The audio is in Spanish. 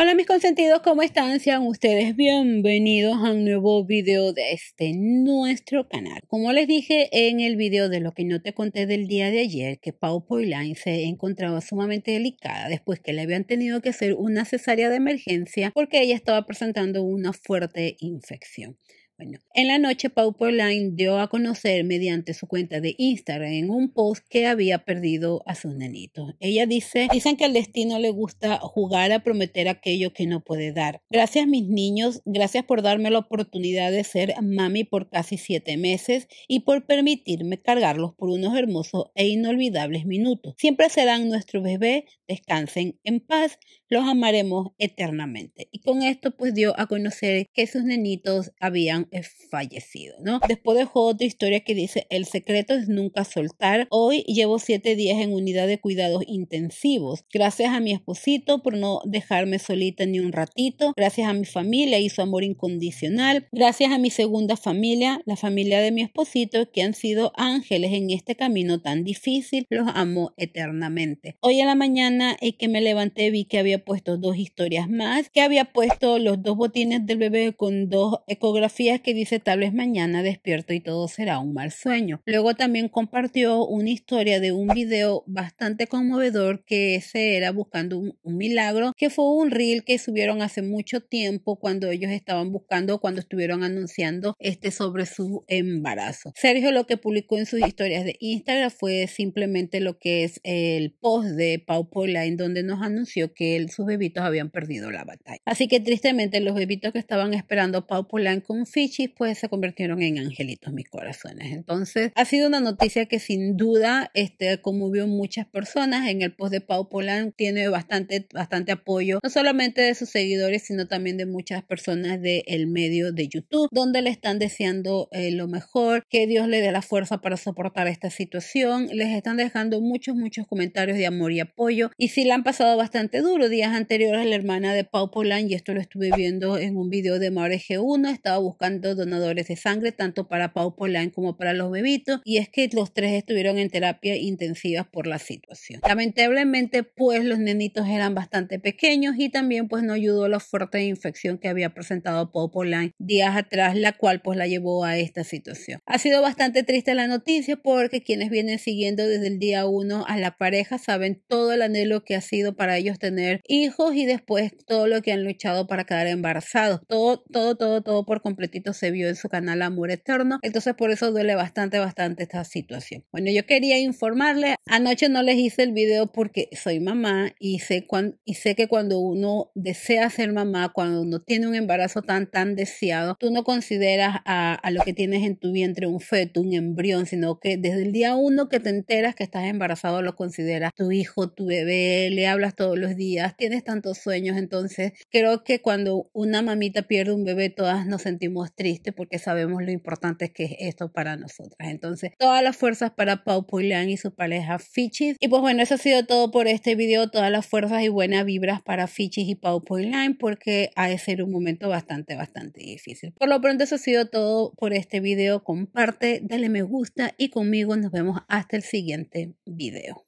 Hola mis consentidos, ¿cómo están? Sean ustedes bienvenidos a un nuevo video de este nuestro canal. Como les dije en el video de lo que no te conté del día de ayer, que Pau Poilain se encontraba sumamente delicada después que le habían tenido que hacer una cesárea de emergencia porque ella estaba presentando una fuerte infección. Bueno, en la noche Line dio a conocer mediante su cuenta de Instagram en un post que había perdido a su nenito. Ella dice, dicen que al destino le gusta jugar a prometer aquello que no puede dar. Gracias mis niños, gracias por darme la oportunidad de ser mami por casi siete meses y por permitirme cargarlos por unos hermosos e inolvidables minutos. Siempre serán nuestro bebé, descansen en paz, los amaremos eternamente. Y con esto pues dio a conocer que sus nenitos habían es fallecido, ¿no? Después dejó otra historia que dice, el secreto es nunca soltar. Hoy llevo siete días en unidad de cuidados intensivos. Gracias a mi esposito por no dejarme solita ni un ratito. Gracias a mi familia y su amor incondicional. Gracias a mi segunda familia, la familia de mi esposito, que han sido ángeles en este camino tan difícil. Los amo eternamente. Hoy a la mañana y que me levanté vi que había puesto dos historias más, que había puesto los dos botines del bebé con dos ecografías que dice tal vez mañana despierto y todo será un mal sueño. Luego también compartió una historia de un video bastante conmovedor que se era buscando un, milagro, que fue un reel que subieron hace mucho tiempo cuando ellos estaban buscando, cuando estuvieron anunciando este sobre su embarazo. Sergio lo que publicó en sus historias de Instagram fue simplemente lo que es el post de Pau en donde nos anunció que sus bebitos habían perdido la batalla. Así que tristemente los bebitos que estaban esperando Pau en con fin pues se convirtieron en angelitos mis corazones. Entonces ha sido una noticia que sin duda este, conmovió muchas personas. En el post de Pau Polan, tiene bastante, bastante apoyo, no solamente de sus seguidores, sino también de muchas personas del medio de YouTube, donde le están deseando eh, lo mejor, que Dios le dé la fuerza para soportar esta situación. Les están dejando muchos, muchos comentarios de amor y apoyo. Y sí la han pasado bastante duro. Días anteriores la hermana de Pau Polan, y esto lo estuve viendo en un video de Mare G1, estaba buscando donadores de sangre, tanto para Pau line como para los bebitos, y es que los tres estuvieron en terapia intensiva por la situación. Lamentablemente, pues los nenitos eran bastante pequeños y también pues no ayudó la fuerte infección que había presentado Pau line días atrás, la cual pues la llevó a esta situación. Ha sido bastante triste la noticia porque quienes vienen siguiendo desde el día 1 a la pareja saben todo el anhelo que ha sido para ellos tener hijos y después todo lo que han luchado para quedar embarazados. Todo, todo, todo, todo por completito se vio en su canal Amor Eterno. Entonces por eso duele bastante, bastante esta situación. Bueno, yo quería informarle anoche no les hice el video porque soy mamá y sé, y sé que cuando uno desea ser mamá, cuando uno tiene un embarazo tan, tan deseado, tú no consideras a, a lo que tienes en tu vientre un feto, un embrión, sino que desde el día uno que te enteras que estás embarazado lo consideras tu hijo, tu bebé, le hablas todos los días, tienes tantos sueños, entonces creo que cuando una mamita pierde un bebé, todas nos sentimos triste porque sabemos lo importante que es esto para nosotras. Entonces, todas las fuerzas para Pau y su pareja Fichis. Y pues bueno, eso ha sido todo por este video. Todas las fuerzas y buenas vibras para Fichis y Pau line porque ha de ser un momento bastante, bastante difícil. Por lo pronto, eso ha sido todo por este video. Comparte, dale me gusta y conmigo nos vemos hasta el siguiente video.